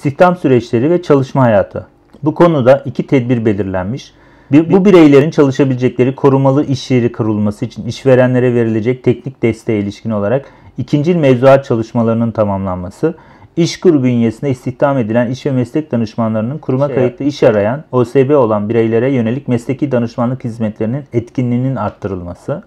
istihdam süreçleri ve çalışma hayatı. Bu konuda iki tedbir belirlenmiş. Bir, bu bireylerin çalışabilecekleri korumalı iş yeri kurulması için işverenlere verilecek teknik desteğe ilişkin olarak ikinci mevzuat çalışmalarının tamamlanması, iş grubu bünyesinde istihdam edilen iş ve meslek danışmanlarının kuruma şey, kayıtlı iş arayan, OSB olan bireylere yönelik mesleki danışmanlık hizmetlerinin etkinliğinin arttırılması,